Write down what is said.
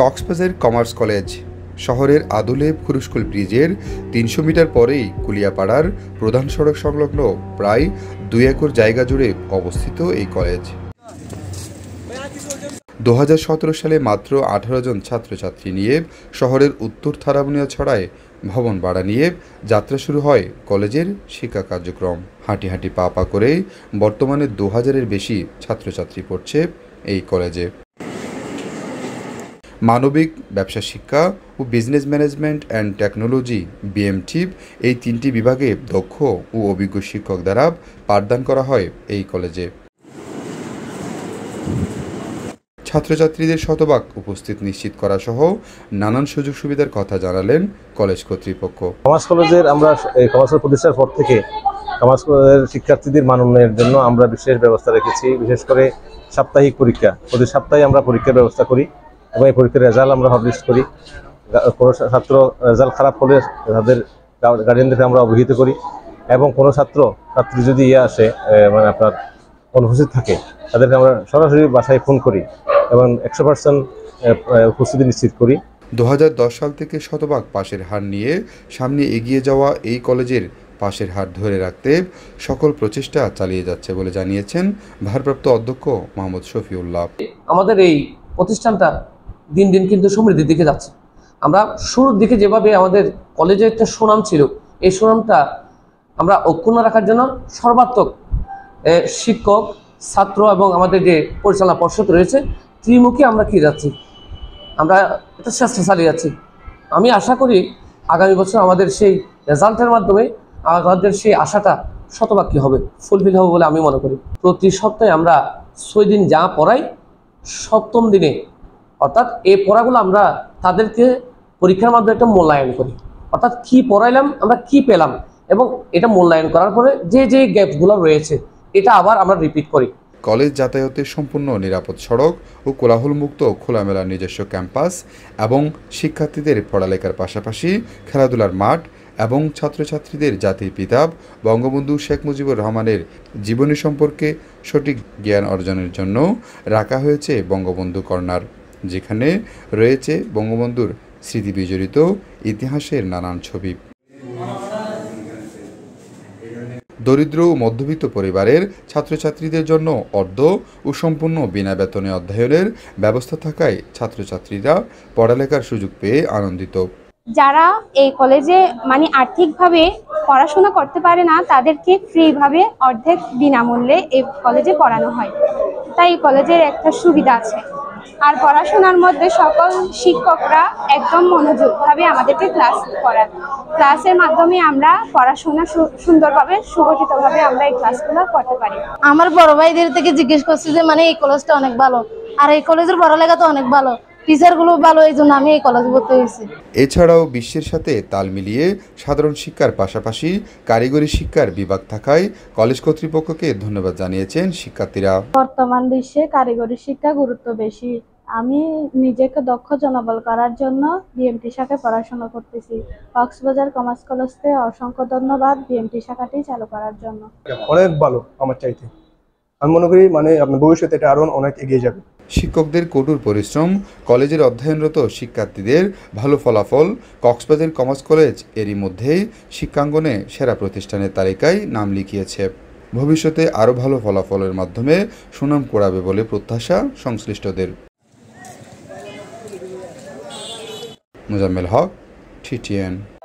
Cox's Bazar commerce college শহরের আদুলেব খুরুস্কুল ব্রিজের তিনশো মিটার পরেই কুলিয়াপাড়ার প্রধান সড়ক সংলগ্ন প্রায় দুই একর জায়গা জুড়ে অবস্থিত এই কলেজ দু সালে মাত্র আঠারো জন ছাত্রছাত্রী নিয়ে শহরের উত্তর থারাবনিয়া ছড়ায় ভবন ভাড়া নিয়ে যাত্রা শুরু হয় কলেজের শিক্ষা কার্যক্রম হাঁটি হাঁটি পা পা করে বর্তমানে দু হাজারের বেশি ছাত্রছাত্রী পড়ছে এই কলেজে মানবিক ব্যবসা শিক্ষা ও বিজনেস ম্যানেজমেন্ট অ্যান্ড টেকনোলজি বিএমটিপ এই তিনটি বিভাগে দক্ষ ও অভিজ্ঞ শিক্ষক দ্বারা পাঠদান করা হয় এই কলেজে ছাত্রছাত্রীদের শতভাগ উপস্থিত নিশ্চিত করা সহ নানান সুযোগ সুবিধার কথা জানালেন কলেজ কর্তৃপক্ষ কমার্স কলেজের আমরা কমার্স প্রতিষ্ঠার পর থেকে সমাজ শিক্ষার্থীদের মান উন্নয়নের জন্য আমরা বিশেষ ব্যবস্থা রেখেছি বিশেষ করে সাপ্তাহিক পরীক্ষা প্রতি সপ্তাহে আমরা পরীক্ষার ব্যবস্থা করি এবং এই পরীক্ষার রেজাল্ট আমরা পাবলিশ করি কোনো ছাত্র রেজাল্ট খারাপ হলে তাদের গার্জেনদেরকে আমরা অবহিত করি এবং কোনো ছাত্র ছাত্রী যদি ইয়ে আসে মানে আপনার অনুপস্থিত থাকে তাদেরকে আমরা সরাসরি বাসায় ফোন করি এবং একশো পার্সেন্ট উপস্থিতি নিশ্চিত করি দু সাল থেকে শতভাগ পাশের হার নিয়ে সামনে এগিয়ে যাওয়া এই কলেজের পাশের হাত ধরে রাখতে সকল প্রচেষ্টা চালিয়ে যাচ্ছে বলে জানিয়েছেন ভারপ্রাপ্ত অধ্যক্ষ মোহাম্মদ শফিউল্লাহ আমাদের এই প্রতিষ্ঠানটা দিন দিন কিন্তু সমৃদ্ধির দিকে যাচ্ছে আমরা শুরুর দিকে যেভাবে আমাদের কলেজে একটা সুনাম ছিল এই সুনামটা আমরা অক্ষুণ্ণ রাখার জন্য সর্বাত্মক শিক্ষক ছাত্র এবং আমাদের যে পরিচালনা পর্ষদ রয়েছে ত্রিমুখী আমরা কি যাচ্ছি আমরা এটা চেষ্টা চালিয়ে যাচ্ছি আমি আশা করি আগামী বছর আমাদের সেই রেজাল্টের মাধ্যমে আমাদের সেই আশাটা শতবাক্য কী হবে ফুলফিল হবে বলে আমি মনে করি প্রতি সপ্তাহে আমরা ছয় দিন যা পড়াই সপ্তম দিনে অর্থাৎ এই পড়াগুলো আমরা তাদেরকে পরীক্ষার মাধ্যমে একটা মূল্যায়ন করি অর্থাৎ কি পড়াইলাম আমরা কি পেলাম এবং এটা মূল্যায়ন করার পরে যে যে গ্যাপগুলো রয়েছে এটা আবার আমরা রিপিট করি কলেজ যাতায়াতের সম্পূর্ণ নিরাপদ সড়ক ও কোলাহলমুক্ত খোলামেলা নিজস্ব ক্যাম্পাস এবং শিক্ষার্থীদের পড়ালেখার পাশাপাশি খেলাধুলার মাঠ এবং ছাত্রছাত্রীদের জাতির পিতাব বঙ্গবন্ধু শেখ মুজিবুর রহমানের জীবনী সম্পর্কে সঠিক জ্ঞান অর্জনের জন্য রাখা হয়েছে বঙ্গবন্ধু কর্নার যেখানে রয়েছে বঙ্গবন্ধুর স্মৃতি বিজড়িত ইতিহাসের নানান ছবি দরিদ্র ও মধ্যবিত্ত পরিবারের ছাত্রছাত্রীদের জন্য অর্ধ ও সম্পূর্ণ বিনা বেতনে অধ্যয়নের ব্যবস্থা থাকায় ছাত্রছাত্রীরা পড়ালেখার সুযোগ পেয়ে আনন্দিত যারা এই কলেজে মানে আর্থিকভাবে পড়াশোনা করতে পারে না তাদেরকে ফ্রিভাবে অর্ধেক বিনামূল্যে এই কলেজে পড়ানো হয় তাই এই কলেজের একটা সুবিধা আছে আর পড়াশোনার মধ্যে সকল শিক্ষকরা একদম মনোযোগভাবে আমাদেরকে ক্লাস করান ক্লাসের মাধ্যমে আমরা পড়াশোনা সুন্দরভাবে সুগঠিতভাবে আমরা এই ক্লাসগুলো করতে পারি আমার বড় ভাইদের থেকে জিজ্ঞেস করছি যে মানে এই কলেজটা অনেক ভালো আর এই কলেজের পড়ালেখা তো অনেক ভালো টিচারগুলো ভালো এই জন্য আমি এই কলেজ ভর্তি হয়েছি এছাড়াও বিশ্বের সাথে তাল মিলিয়ে সাধারণ শিক্ষার পাশাপাশি কারিগরি শিক্ষার বিভাগ থাকায় কলেজ কর্তৃপক্ষকে ধন্যবাদ জানিয়েছেন শিক্ষার্থীরা বর্তমান বিশ্বে কারিগরি শিক্ষা গুরুত্ব বেশি আমি নিজেকে দক্ষ জনবল করার জন্য বিএমটি শাখায় পড়াশোনা করতেছি কক্সবাজার কমার্স কলেজকে অসংখ্য ধন্যবাদ বিএমটি শাখাটি চালু করার জন্য অনেক ভালো আমার চাইতে আমি মনে করি মানে আপনার ভবিষ্যতে এটা আরও অনেক এগিয়ে যাবে শিক্ষকদের কঠোর পরিশ্রম কলেজের অধ্যয়নরত শিক্ষার্থীদের ভালো ফলাফল কক্সবাজার কমার্স কলেজ এরই মধ্যেই শিক্ষাঙ্গনে সেরা প্রতিষ্ঠানের তালিকায় নাম লিখিয়েছে ভবিষ্যতে আরও ভালো ফলাফলের মাধ্যমে সুনাম করাবে বলে প্রত্যাশা সংশ্লিষ্টদের মোজাম্মেল হক ঠিটিএন